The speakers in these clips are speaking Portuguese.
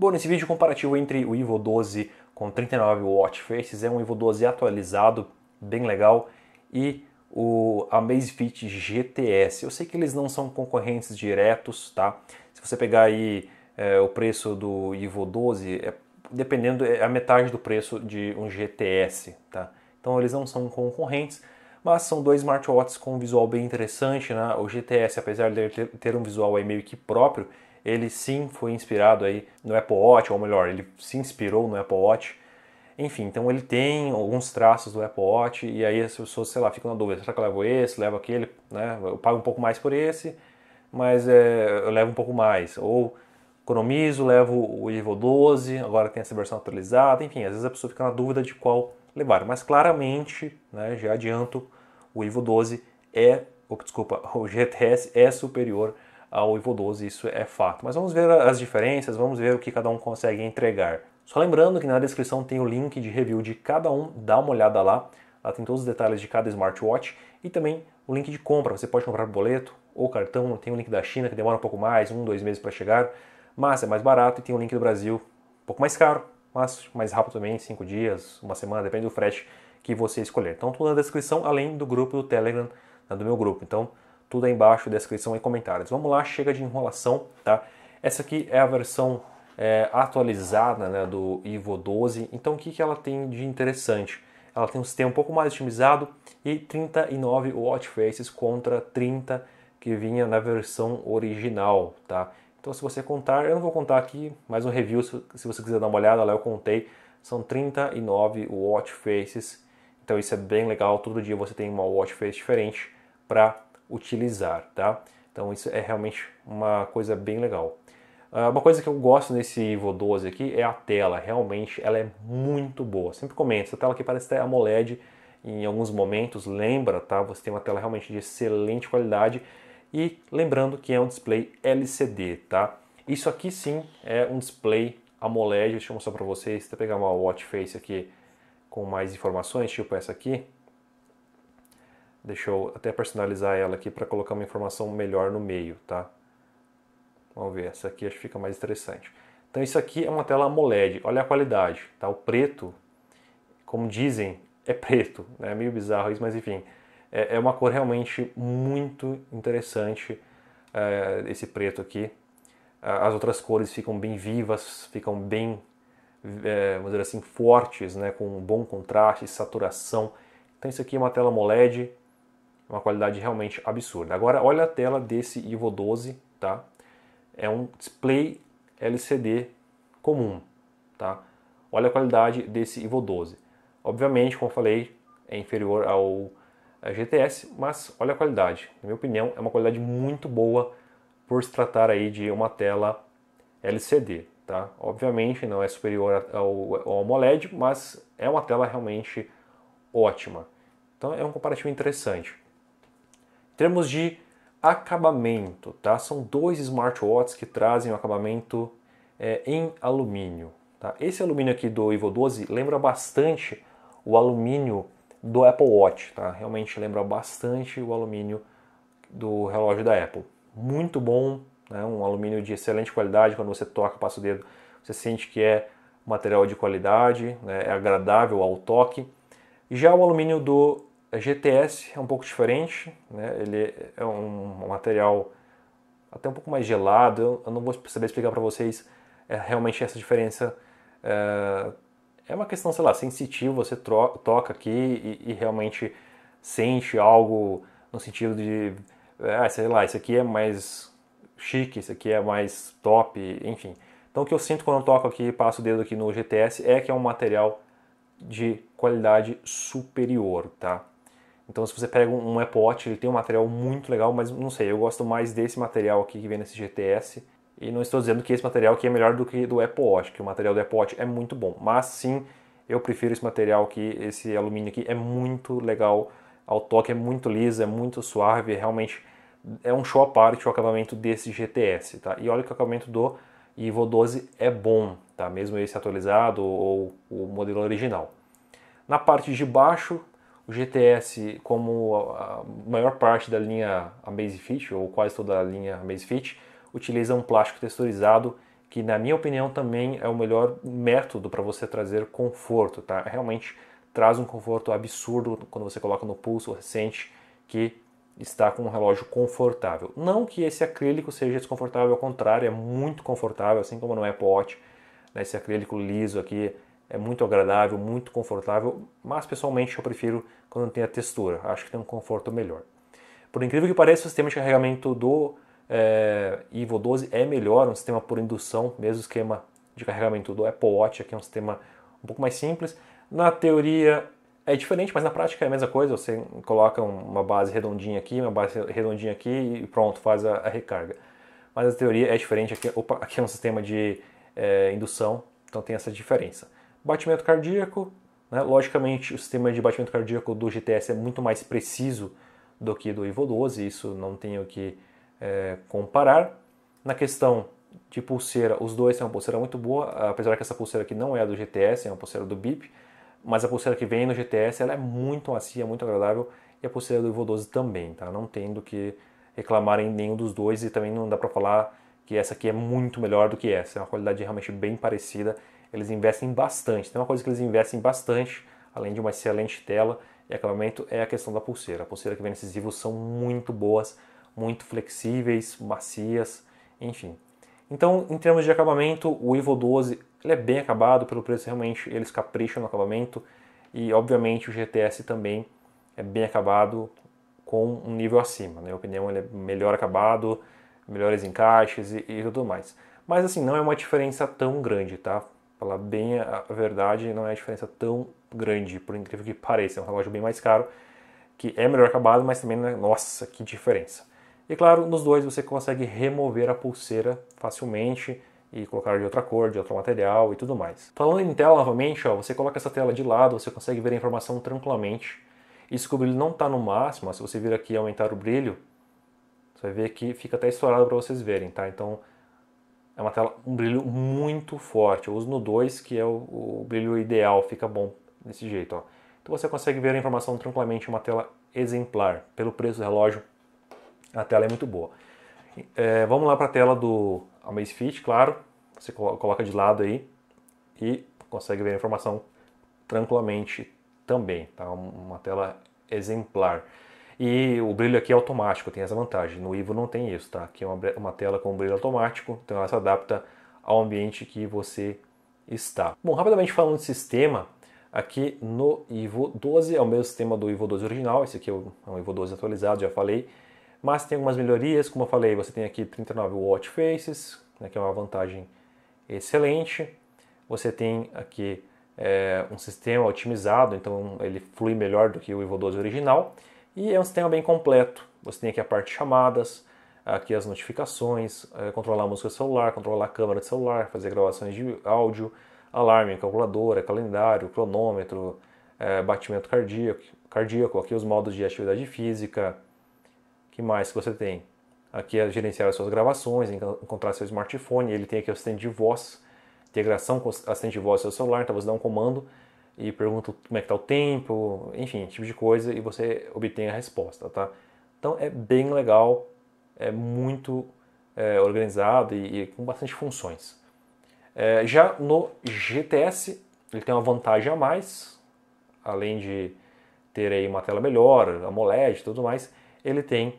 Bom, nesse vídeo comparativo entre o Ivo 12 com 39 watt faces, é um Ivo 12 atualizado, bem legal, e o Amazfit GTS. Eu sei que eles não são concorrentes diretos, tá? Se você pegar aí é, o preço do Ivo 12, é, dependendo, é a metade do preço de um GTS, tá? Então eles não são concorrentes, mas são dois smartwatches com um visual bem interessante, né? O GTS, apesar de ter um visual aí meio que próprio, ele sim foi inspirado aí no Apple Watch, ou melhor, ele se inspirou no Apple Watch. Enfim, então ele tem alguns traços do Apple Watch e aí as pessoas, sei lá, ficam na dúvida, será que eu levo esse, levo aquele, né? Eu pago um pouco mais por esse, mas é, eu levo um pouco mais. Ou economizo, levo o Evo 12, agora tem essa versão atualizada. Enfim, às vezes a pessoa fica na dúvida de qual levar. Mas claramente, né, já adianto, o Evo 12 é, ou, desculpa, o GTS é superior ao Ivo 12, isso é fato. Mas vamos ver as diferenças, vamos ver o que cada um consegue entregar. Só lembrando que na descrição tem o link de review de cada um, dá uma olhada lá. Lá tem todos os detalhes de cada smartwatch e também o link de compra. Você pode comprar boleto ou cartão, tem o link da China que demora um pouco mais, um, dois meses para chegar, mas é mais barato e tem o link do Brasil, um pouco mais caro, mas mais rápido também, cinco dias, uma semana, depende do frete que você escolher. Então tudo na descrição, além do grupo do Telegram, né, do meu grupo. Então tudo aí embaixo, descrição e comentários. Vamos lá, chega de enrolação, tá? Essa aqui é a versão é, atualizada né, do Ivo 12. Então, o que, que ela tem de interessante? Ela tem um sistema um pouco mais otimizado e 39 watch faces contra 30 que vinha na versão original, tá? Então, se você contar, eu não vou contar aqui, mais um review, se você quiser dar uma olhada lá, eu contei, são 39 watch faces. Então, isso é bem legal, todo dia você tem uma watch face diferente para utilizar, tá? Então isso é realmente uma coisa bem legal. Ah, uma coisa que eu gosto nesse Evo 12 aqui é a tela, realmente ela é muito boa. Sempre comento, essa tela aqui parece até AMOLED em alguns momentos, lembra, tá? Você tem uma tela realmente de excelente qualidade e lembrando que é um display LCD, tá? Isso aqui sim é um display AMOLED, deixa eu mostrar para vocês, até pegar uma watch face aqui com mais informações, tipo essa aqui, Deixa eu até personalizar ela aqui para colocar uma informação melhor no meio, tá? Vamos ver, essa aqui acho que fica mais interessante. Então isso aqui é uma tela AMOLED, olha a qualidade, tá? O preto, como dizem, é preto, né? é meio bizarro isso, mas enfim, é, é uma cor realmente muito interessante é, esse preto aqui. As outras cores ficam bem vivas, ficam bem, é, vamos dizer assim, fortes, né? com um bom contraste, saturação. Então isso aqui é uma tela AMOLED, uma qualidade realmente absurda. Agora olha a tela desse Ivo 12, tá? É um display LCD comum, tá? Olha a qualidade desse Ivo 12. Obviamente, como eu falei, é inferior ao eh, GTS, mas olha a qualidade. Na minha opinião, é uma qualidade muito boa por se tratar aí de uma tela LCD, tá? Obviamente não é superior ao, ao AMOLED, mas é uma tela realmente ótima. Então é um comparativo interessante termos de acabamento, tá? São dois smartwatches que trazem o acabamento é, em alumínio. Tá? Esse alumínio aqui do Ivo 12 lembra bastante o alumínio do Apple Watch, tá? Realmente lembra bastante o alumínio do relógio da Apple. Muito bom, né? um alumínio de excelente qualidade. Quando você toca, passa o dedo, você sente que é material de qualidade, né? é agradável ao toque. Já o alumínio do a é, GTS é um pouco diferente, né? ele é um material até um pouco mais gelado, eu não vou saber explicar para vocês é, realmente essa diferença. É, é, uma questão, sei lá, sensitiva, você toca aqui e, e, realmente sente algo no sentido de, é, ah, sei lá, isso aqui é mais chique, isso aqui é mais top, enfim. Então o que eu sinto quando eu toco aqui, passo o dedo aqui no GTS, é que é um material de qualidade superior, tá? Então, se você pega um Apple Watch, ele tem um material muito legal, mas não sei, eu gosto mais desse material aqui que vem nesse GTS. E não estou dizendo que esse material aqui é melhor do que do Apple Watch, que o material do Apple Watch é muito bom. Mas sim, eu prefiro esse material aqui, esse alumínio aqui é muito legal. Ao toque é muito liso, é muito suave, realmente é um show à parte o acabamento desse GTS, tá? E olha que o acabamento do Evo 12 é bom, tá? Mesmo esse atualizado ou o modelo original. Na parte de baixo, o GTS, como a maior parte da linha Amazfit, ou quase toda a linha Amazfit, utiliza um plástico texturizado que na minha opinião também é o melhor método para você trazer conforto, tá? Realmente traz um conforto absurdo quando você coloca no pulso, sente que está com um relógio confortável. Não que esse acrílico seja desconfortável, ao contrário, é muito confortável, assim como no Apple é Watch, né? esse acrílico liso aqui é muito agradável, muito confortável, mas pessoalmente eu prefiro quando tem a textura, acho que tem um conforto melhor. Por incrível que pareça, o sistema de carregamento do é, Evo 12 é melhor, um sistema por indução, mesmo esquema de carregamento do Apple Watch, aqui é um sistema um pouco mais simples. Na teoria é diferente, mas na prática é a mesma coisa, você coloca uma base redondinha aqui, uma base redondinha aqui e pronto, faz a, a recarga. Mas a teoria é diferente, aqui, é, opa, aqui é um sistema de é, indução, então tem essa diferença. Batimento cardíaco, né? logicamente o sistema de batimento cardíaco do GTS é muito mais preciso do que do Evo 12, isso não tenho que é, comparar. Na questão de pulseira, os dois têm uma pulseira muito boa, apesar que essa pulseira aqui não é a do GTS, é uma pulseira do BIP, mas a pulseira que vem no GTS ela é muito macia, muito agradável, e a pulseira do Evo 12 também, tá? Não tem do que reclamar em nenhum dos dois e também não dá para falar que essa aqui é muito melhor do que essa. É uma qualidade realmente bem parecida. Eles investem bastante. Tem uma coisa que eles investem bastante, além de uma excelente tela e acabamento, é a questão da pulseira. A pulseira que vem nesses Vivos são muito boas, muito flexíveis, macias, enfim. Então, em termos de acabamento, o Evo 12 ele é bem acabado, pelo preço realmente eles capricham no acabamento e obviamente o GTS também é bem acabado com um nível acima, na né? minha opinião ele é melhor acabado, melhores encaixes e, e, tudo mais. Mas assim, não é uma diferença tão grande, tá? Falar bem a, verdade, não é uma diferença tão grande, por incrível que pareça. É um relógio bem mais caro, que é melhor acabado, mas também, né? nossa, que diferença. E claro, nos dois você consegue remover a pulseira facilmente e colocar de outra cor, de outro material e tudo mais. Falando em tela novamente, ó, você coloca essa tela de lado, você consegue ver a informação tranquilamente. E que o brilho não está no máximo, ó, se você vir aqui aumentar o brilho, você vai ver que fica até estourado para vocês verem, tá? Então é uma tela um brilho muito forte. Eu uso no 2, que é o, o, brilho ideal, fica bom desse jeito, ó. Então você consegue ver a informação tranquilamente, uma tela exemplar. Pelo preço do relógio, a tela é muito boa. É, vamos lá para a tela do Amazfit, claro. Você coloca de lado aí e consegue ver a informação tranquilamente também, tá? Uma tela exemplar. E o brilho aqui é automático, tem essa vantagem. No Ivo não tem isso, tá? Aqui é uma, uma tela com brilho automático, então ela se adapta ao ambiente que você está. Bom, rapidamente falando de sistema, aqui no Ivo 12, é o mesmo sistema do Ivo 12 original, esse aqui é, é um Ivo 12 atualizado, já falei, mas tem algumas melhorias, como eu falei, você tem aqui 39 watch faces, né, que é uma vantagem excelente, você tem aqui é, um sistema otimizado, então ele flui melhor do que o Ivo 12 original, e é um sistema bem completo. Você tem aqui a parte de chamadas, aqui as notificações, eh, controlar a música do celular, controlar a câmera do celular, fazer gravações de áudio, alarme, calculadora, calendário, cronômetro, eh, batimento cardíaco, cardíaco, aqui os modos de atividade física, que mais que você tem? Aqui é gerenciar as suas gravações, encontrar seu smartphone, ele tem aqui o assistente de voz, integração com o assistente de voz do seu celular, então você dá um comando e pergunta como é que tá o tempo, enfim, tipo de coisa, e você obtém a resposta, tá? Então é bem legal, é muito é, organizado e, e, com bastante funções. É, já no GTS, ele tem uma vantagem a mais, além de ter aí uma tela melhor, AMOLED e tudo mais, ele tem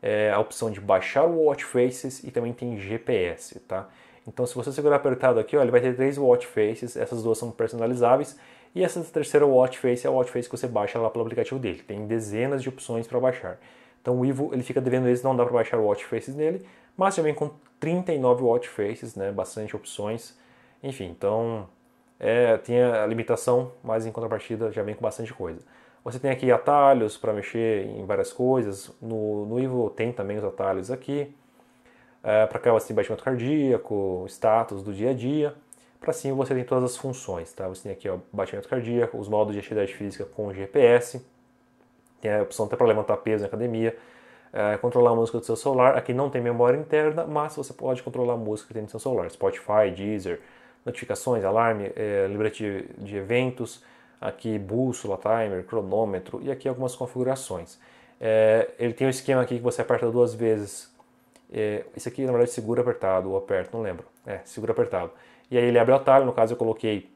é, a opção de baixar o watch faces e também tem GPS, tá? Então se você segurar apertado aqui, ó, ele vai ter três watch faces, essas duas são personalizáveis, e essa terceira watch face é a watch face que você baixa lá pelo aplicativo dele. Tem dezenas de opções para baixar. Então o Ivo ele fica devendo eles, não dá para baixar watch faces nele, mas já vem com 39 watch faces, né, bastante opções. Enfim, então é, tem a limitação, mas em contrapartida já vem com bastante coisa. Você tem aqui atalhos para mexer em várias coisas. No, no Ivo tem também os atalhos aqui. É, para cá você tem batimento cardíaco, status do dia a dia. Para cima você tem todas as funções, tá? Você tem aqui o batimento cardíaco, os modos de atividade física com GPS, tem a opção até para levantar peso na academia, é, controlar a música do seu celular. Aqui não tem memória interna, mas você pode controlar a música que tem no seu celular, Spotify, Deezer, notificações, alarme, é, lembrete de, de eventos, aqui bússola, timer, cronômetro e aqui algumas configurações. É, ele tem um esquema aqui que você aperta duas vezes é, esse aqui, na verdade, segura apertado ou aperto, não lembro. É, segura apertado. E aí ele abre a tela, no caso eu coloquei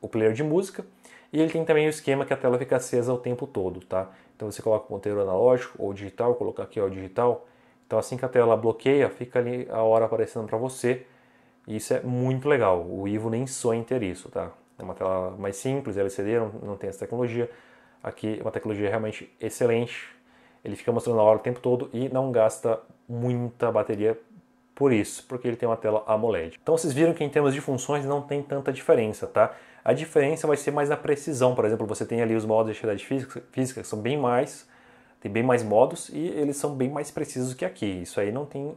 o player de música. E ele tem também o esquema que a tela fica acesa o tempo todo, tá? Então você coloca o ponteiro analógico ou digital, vou colocar aqui ó, digital. Então assim que a tela bloqueia, fica ali a hora aparecendo para você. E isso é muito legal. O Ivo nem sonha em ter isso, tá? É uma tela mais simples, LCD, não, não tem essa tecnologia. Aqui é uma tecnologia realmente excelente. Ele fica mostrando a hora o tempo todo e não gasta muita bateria por isso, porque ele tem uma tela AMOLED. Então vocês viram que em termos de funções não tem tanta diferença, tá? A diferença vai ser mais na precisão, por exemplo, você tem ali os modos de atividade física, que são bem mais, tem bem mais modos e eles são bem mais precisos que aqui. Isso aí não tem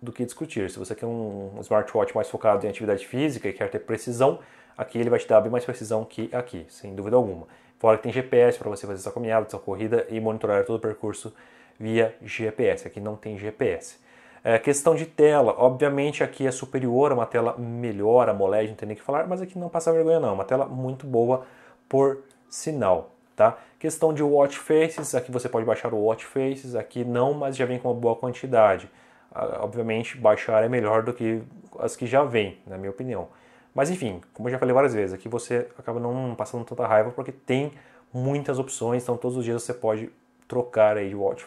do que discutir. Se você quer um smartwatch mais focado em atividade física e quer ter precisão, aqui ele vai te dar bem mais precisão que aqui, sem dúvida alguma. Fora que tem GPS para você fazer sua caminhada, sua corrida e monitorar todo o percurso via GPS. Aqui não tem GPS. É, questão de tela, obviamente aqui é superior, é uma tela melhor, a AMOLED, não tem nem que falar, mas aqui não passa vergonha não, uma tela muito boa por sinal, tá? Questão de watch faces, aqui você pode baixar o watch faces, aqui não, mas já vem com uma boa quantidade. Ah, obviamente baixar é melhor do que as que já vem, na minha opinião. Mas enfim, como eu já falei várias vezes, aqui você acaba não passando tanta raiva porque tem muitas opções, então todos os dias você pode trocar aí de watch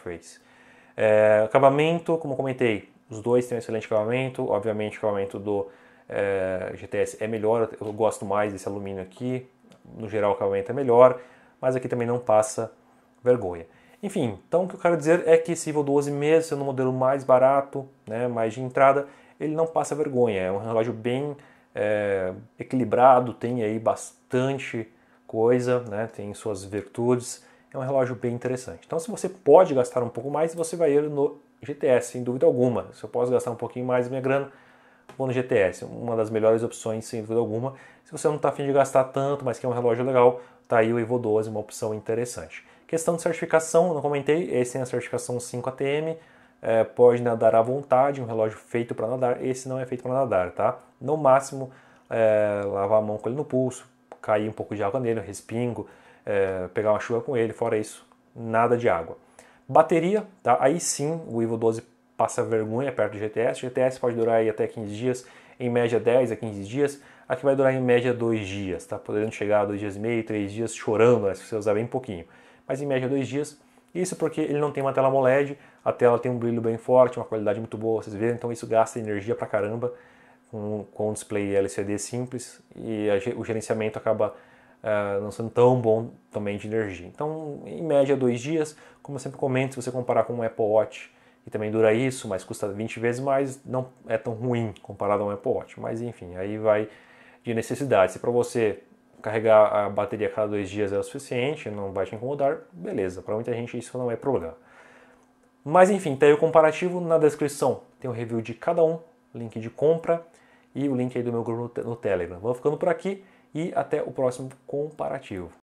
É, acabamento, como comentei, os dois têm um excelente acabamento. Obviamente, o acabamento do é, GTS é melhor. Eu gosto mais desse alumínio aqui. No geral, o acabamento é melhor, mas aqui também não passa vergonha. Enfim, então o que eu quero dizer é que esse Evo 12, mesmo sendo um modelo mais barato, né, mais de entrada, ele não passa vergonha. É um relógio bem é, equilibrado, tem aí bastante coisa, né, tem suas virtudes é um relógio bem interessante. Então, se você pode gastar um pouco mais, você vai ir no GTS, sem dúvida alguma. Se eu posso gastar um pouquinho mais minha grana, vou no GTS. Uma das melhores opções, sem dúvida alguma. Se você não está afim de gastar tanto, mas quer um relógio legal, está aí o Evo 12, uma opção interessante. Questão de certificação, não comentei, esse tem é a certificação 5ATM, é, pode nadar à vontade, um relógio feito para nadar, esse não é feito para nadar, tá? No máximo, é, lavar a mão com ele no pulso, cair um pouco de água nele, respingo, é, pegar uma chuva com ele, fora isso, nada de água. Bateria, tá? aí sim o Evo 12 passa vergonha perto do GTS. O GTS pode durar aí até 15 dias, em média 10 a 15 dias. Aqui vai durar em média 2 dias, tá? Podendo chegar a 2 dias e meio, 3 dias chorando, né? se você usar bem pouquinho. Mas em média 2 dias. Isso porque ele não tem uma tela AMOLED, a tela tem um brilho bem forte, uma qualidade muito boa, vocês veem, então isso gasta energia pra caramba com, com um display LCD simples e a, o gerenciamento acaba ah, não sendo tão bom também de energia. Então, em média, dois dias. Como eu sempre comento, se você comparar com um Apple Watch, que também dura isso, mas custa 20 vezes mais, não é tão ruim comparado a um Apple Watch. Mas, enfim, aí vai de necessidade. Se para você carregar a bateria cada dois dias é o suficiente, não vai te incomodar, beleza. Para muita gente isso não é problema. Mas enfim, tá o comparativo na descrição. Tem o um review de cada um, link de compra e o link aí do meu grupo no Telegram. Vou ficando por aqui e até o próximo comparativo.